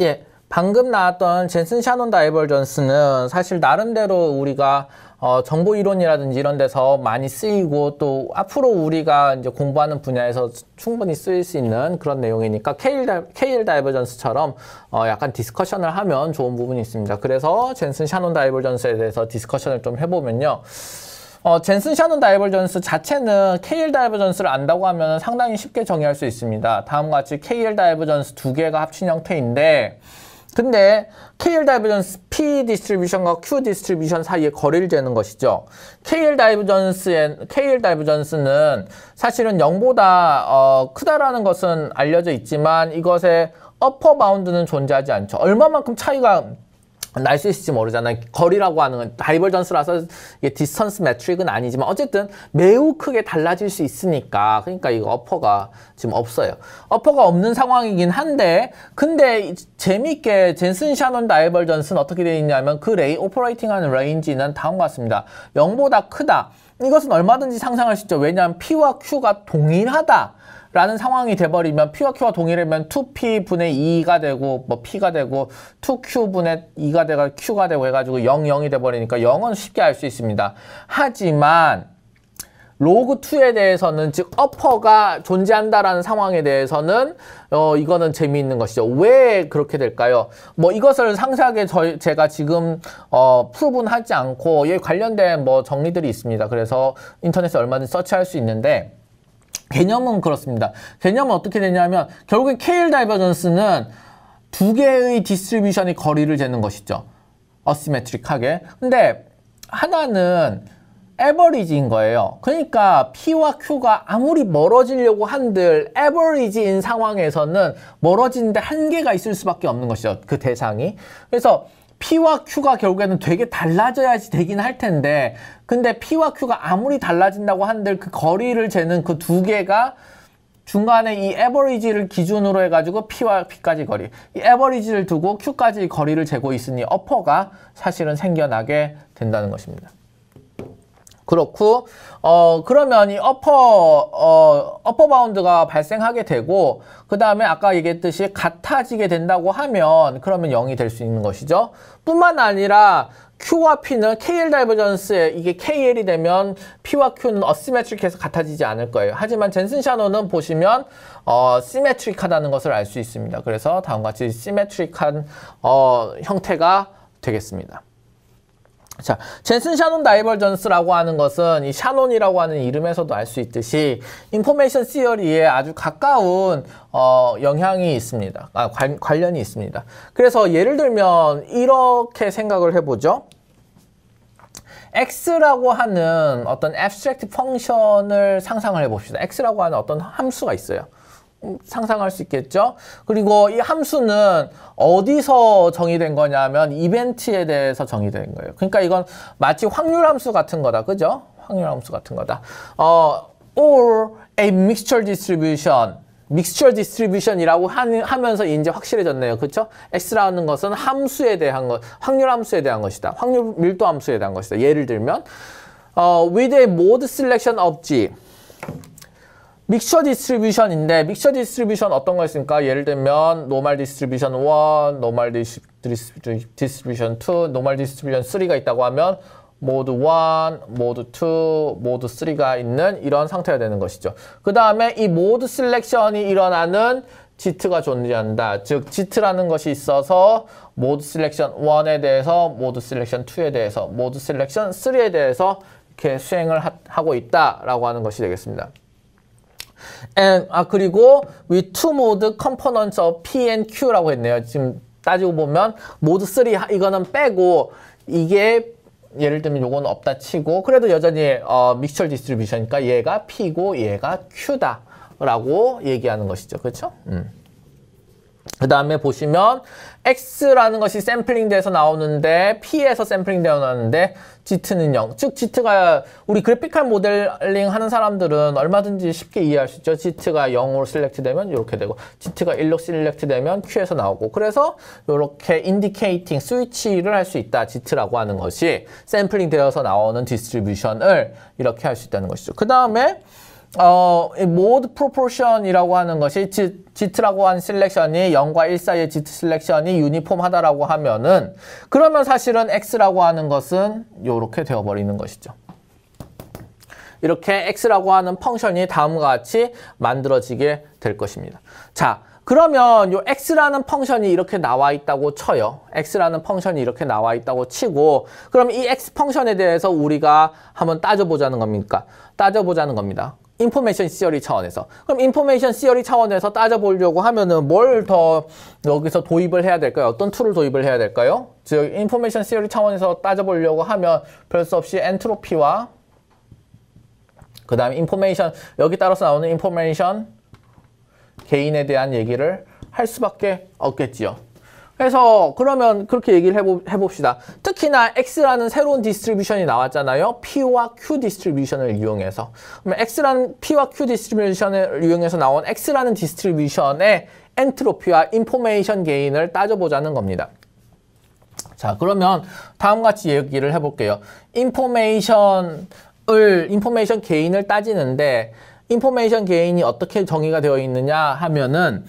예. 방금 나왔던 젠슨 샤논 다이버전스는 사실 나름대로 우리가 어, 정보 이론이라든지 이런 데서 많이 쓰이고 또 앞으로 우리가 이제 공부하는 분야에서 충분히 쓰일 수 있는 그런 내용이니까 KL, KL 다이버전스처럼 어, 약간 디스커션을 하면 좋은 부분이 있습니다. 그래서 젠슨 샤논 다이버전스에 대해서 디스커션을 좀 해보면요. 어, 젠슨 샤넌 다이버전스 자체는 KL 다이버전스를 안다고 하면 상당히 쉽게 정의할 수 있습니다. 다음과 같이 KL 다이버전스 두 개가 합친 형태인데 근데 KL 다이버전스 P 디스트리뷰션과 Q 디스트리뷰션 사이에 거리를 재는 것이죠. KL 다이버전스의 KL 다이버전스는 사실은 0보다 어, 크다라는 것은 알려져 있지만 이것의 어퍼 바운드는 존재하지 않죠. 얼마만큼 차이가 날수 있을지 모르잖아요. 거리라고 하는 건 다이버전스라서 이게 디스턴스 매트릭은 아니지만 어쨌든 매우 크게 달라질 수 있으니까 그러니까 이거 어퍼가 지금 없어요. 어퍼가 없는 상황이긴 한데 근데 재밌게 젠슨 샤논 다이버전스는 어떻게 되어 있냐면 그 레이 오퍼레이팅하는 레인지는 다음과 같습니다. 0보다 크다. 이것은 얼마든지 상상할 수 있죠. 왜냐하면 P와 Q가 동일하다. 라는 상황이 돼버리면 P와 Q와 동일하면 2P분의 2가 되고 뭐 P가 되고 2Q분의 2가 되고 Q가 되고 해가지고 0, 0이 돼버리니까 0은 쉽게 알 수 있습니다. 하지만 로그 2에 대해서는 즉 어퍼가 존재한다라는 상황에 대해서는 어 이거는 재미있는 것이죠. 왜 그렇게 될까요? 뭐 이것을 상세하게 저, 제가 지금 어풀분 하지 않고 얘 관련된 뭐 정리들이 있습니다. 그래서 인터넷에 얼마든지 서치할 수 있는데 개념은 그렇습니다. 개념은 어떻게 되냐면 결국엔 케일 다이버전스는 두 개의 디스트리뷰션이 거리를 재는 것이죠. 어시메트릭하게. 근데 하나는 에버리지인 거예요. 그러니까 P와 Q가 아무리 멀어지려고 한들 에버리지인 상황에서는 멀어지는데 한계가 있을 수밖에 없는 것이죠. 그 대상이. 그래서 P와 Q가 결국에는 되게 달라져야지 되긴 할 텐데 근데 P와 Q가 아무리 달라진다고 한들 그 거리를 재는 그 두 개가 중간에 이 에버리지를 기준으로 해가지고 P와 P까지 거리 이 에버리지를 두고 Q까지 거리를 재고 있으니 어퍼가 사실은 생겨나게 된다는 것입니다. 그렇고 어 그러면 이 어퍼 어 어퍼 바운드가 발생하게 되고 그 다음에 아까 얘기했듯이 같아지게 된다고 하면 그러면 0이 될 수 있는 것이죠. 뿐만 아니라 Q와 P는 KL 다이버전스에 이게 KL이 되면 P와 Q는 어시메트릭해서 같아지지 않을 거예요. 하지만 젠슨 샤노는 보시면 어, 시메트릭하다는 것을 알 수 있습니다. 그래서 다음과 같이 시메트릭한 어, 형태가 되겠습니다. 자, 젠슨 샤논 다이버전스라고 하는 것은 이 샤논이라고 하는 이름에서도 알 수 있듯이 인포메이션 시어리에 아주 가까운 어, 영향이 있습니다. 아, 관, 관련이 있습니다. 그래서 예를 들면 이렇게 생각을 해보죠. x라고 하는 어떤 abstract f u n c t i o n 을 상상을 해봅시다. x라고 하는 어떤 함수가 있어요. 상상할 수 있겠죠. 그리고 이 함수는 어디서 정의된 거냐면 이벤트에 대해서 정의된 거예요. 그러니까 이건 마치 확률 함수 같은 거다. 그죠? 확률 함수 같은 거다. 어, or a mixture distribution. 믹스처 디스트리뷰션이라고 하면서 이제 확실해졌네요. 그렇죠? x라는 것은 함수에 대한 것, 확률 함수에 대한 것이다. 확률 밀도 함수에 대한 것이다. 예를 들면 어, with a mode selection of g 믹셔 디스트리뷰션인데 믹셔 디스트리뷰션 어떤 거 있습니까? 예를 들면 노멀 디스트리뷰션 1, 노멀 디스트리뷰션 2, 노멀 디스트리뷰션 3가 있다고 하면 모드 1, 모드 2, 모드 3가 있는 이런 상태가 되는 것이죠. 그 다음에 이 모드 셀렉션이 일어나는 지트가 존재한다. 즉 지트라는 것이 있어서 모드 셀렉션 1에 대해서 모드 셀렉션 2에 대해서 모드 셀렉션 3에 대해서 이렇게 수행을 하, 하고 있다라고 하는 것이 되겠습니다. And, 아, 그리고 with two mode components of P and Q라고 했네요. 지금 따지고 보면 모드 3 이거는 빼고 이게 예를 들면 요건 없다 치고 그래도 여전히 어, 믹스처 디스트리뷰션이니까 얘가 P고 얘가 Q다 라고 얘기하는 것이죠. 그렇죠? 음. 그 다음에 보시면 X라는 것이 샘플링 돼서 나오는데 P에서 샘플링 되어 나오는데 G트는 0. 즉 G트가 우리 그래픽칼 모델링 하는 사람들은 얼마든지 쉽게 이해할 수 있죠. G트가 0으로 셀렉트 되면 이렇게 되고 G트가 1로 셀렉트 되면 Q에서 나오고 그래서 이렇게 인디케이팅 스위치를 할 수 있다. G트라고 하는 것이 샘플링 되어서 나오는 디스트리뷰션을 이렇게 할 수 있다는 것이죠. 그 다음에 어, 모드 프로포션이라고 하는 것이 즉 지트라고 한 셀렉션이 0과 1 사이의 지트 셀렉션이 유니폼하다라고 하면은 그러면 사실은 x라고 하는 것은 이렇게 되어버리는 것이죠. 이렇게 x라고 하는 펑션이 다음과 같이 만들어지게 될 것입니다. 자, 그러면 요 x라는 펑션이 이렇게 나와 있다고 쳐요. x라는 펑션이 이렇게 나와 있다고 치고 그럼 이 x 펑션에 대해서 우리가 한번 따져보자는 겁니까? 따져보자는 겁니다. 인포메이션 시어리 차원에서 그럼 인포메이션 시어리 차원에서 따져보려고 하면은 뭘 더 여기서 도입을 해야 될까요? 어떤 툴을 도입을 해야 될까요? 즉 인포메이션 시어리 차원에서 따져보려고 하면 별수 없이 엔트로피와 그 다음에 인포메이션 여기 따라서 나오는 인포메이션 개인에 대한 얘기를 할 수밖에 없겠지요. 그래서 그러면 그렇게 얘기를 해보, 해봅시다. 특히나 X라는 새로운 디스트리뷰션이 나왔잖아요. P와 Q 디스트리뷰션을 이용해서. 그러면 X라는 P와 Q 디스트리뷰션을 이용해서 나온 X라는 디스트리뷰션의 엔트로피와 인포메이션 게인을 따져보자는 겁니다. 자 그러면 다음같이 얘기를 해볼게요. 인포메이션을 인포메이션 게인을 따지는데 인포메이션 게인이 어떻게 정의가 되어 있느냐 하면은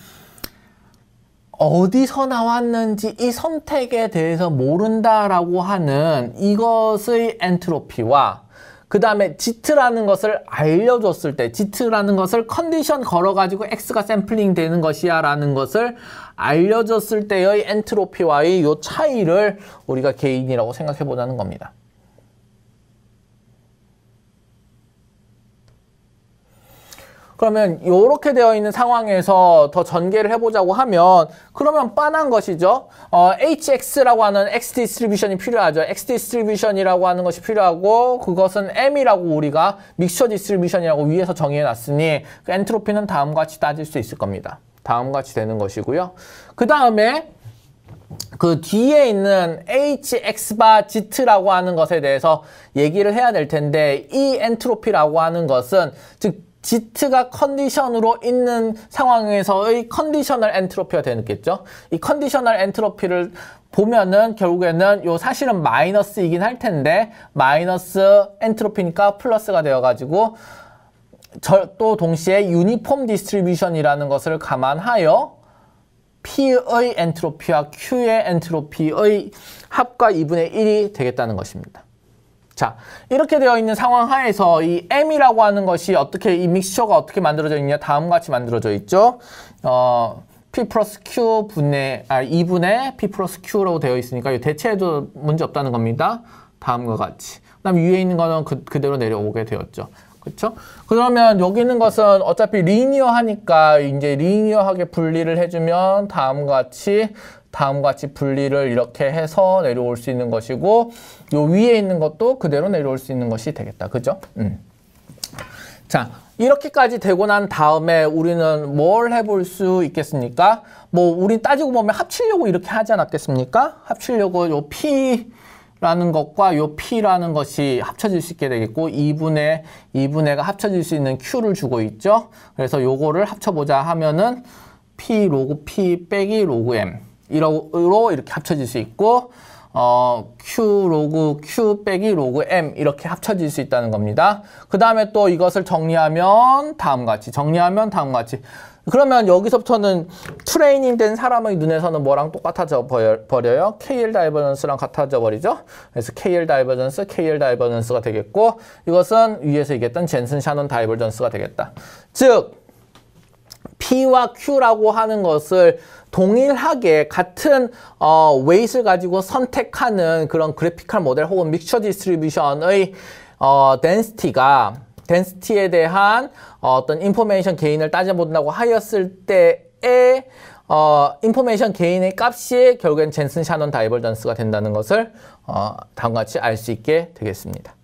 어디서 나왔는지 이 선택에 대해서 모른다라고 하는 이것의 엔트로피와 그 다음에 지트라는 것을 알려줬을 때 지트라는 것을 컨디션 걸어가지고 x가 샘플링 되는 것이야 라는 것을 알려줬을 때의 엔트로피와의 이 차이를 우리가 개인이라고 생각해 보자는 겁니다. 그러면 이렇게 되어 있는 상황에서 더 전개를 해보자고 하면 그러면 빤한 것이죠. 어, hx라고 하는 x 디스트리뷰션이 필요하죠. x 디스트리뷰션이라고 하는 것이 필요하고 그것은 m이라고 우리가 믹셔 디스트리뷰션이라고 위에서 정의해놨으니 그 엔트로피는 다음과 같이 따질 수 있을 겁니다. 다음과 같이 되는 것이고요. 그 다음에 그 뒤에 있는 hx바 gt라고 하는 것에 대해서 얘기를 해야 될 텐데 이 엔트로피라고 하는 것은 즉 지트가 컨디션으로 있는 상황에서의 컨디셔널 엔트로피가 되겠죠. 이 컨디셔널 엔트로피를 보면은 결국에는 요 사실은 마이너스이긴 할 텐데 마이너스 엔트로피니까 플러스가 되어가지고 저, 또 동시에 유니폼 디스트리뷰션이라는 것을 감안하여 P의 엔트로피와 Q의 엔트로피의 합과 2분의 1이 되겠다는 것입니다. 자, 이렇게 되어 있는 상황 하에서 이 M이라고 하는 것이 어떻게 이 믹스처가 어떻게 만들어져 있냐 다음 같이 만들어져 있죠. 어, P 플러스 Q 분의, 아, 2분의 P 플러스 Q로 되어 있으니까 이 대체해도 문제 없다는 겁니다. 다음과 같이. 그 다음 위에 있는 거는 그, 그대로 내려오게 되었죠. 그렇죠? 그러면 여기 있는 것은 어차피 리니어하니까 이제 리니어하게 분리를 해주면 다음과 같이 다음과 같이 분리를 이렇게 해서 내려올 수 있는 것이고 요 위에 있는 것도 그대로 내려올 수 있는 것이 되겠다. 그죠? 음. 자, 이렇게까지 되고 난 다음에 우리는 뭘 해볼 수 있겠습니까? 뭐 우린 따지고 보면 합치려고 이렇게 하지 않았겠습니까? 합치려고 요 P 라는 것과 요 P라는 것이 합쳐질 수 있게 되겠고 2분의 2분의가 합쳐질 수 있는 Q를 주고 있죠. 그래서 요거를 합쳐보자 하면은 P 로그 P 빼기 로그 M 1로 이렇게 합쳐질 수 있고 어, Q 로그 Q 빼기 로그 M 이렇게 합쳐질 수 있다는 겁니다. 그 다음에 또 이것을 정리하면 다음 같이 정리하면 다음 같이 그러면 여기서부터는 트레이닝 된 사람의 눈에서는 뭐랑 똑같아져 버려요? KL 다이버전스랑 같아져 버리죠? 그래서 KL 다이버전스, KL 다이버전스가 되겠고 이것은 위에서 얘기했던 젠슨 샤논 다이버전스가 되겠다. 즉 P와 Q라고 하는 것을 동일하게 같은 어, 웨이스를 가지고 선택하는 그런 그래픽컬 모델 혹은 믹처 디스트리뷰션의 어, 덴스티가 덴스티에 대한 어, 어떤 인포메이션 개인을 따져본다고 하였을 때에 어, 인포메이션 개인의 값이 결국엔 젠슨 샤넌 다이버전스가 된다는 것을 어, 다음과 같이 알 수 있게 되겠습니다.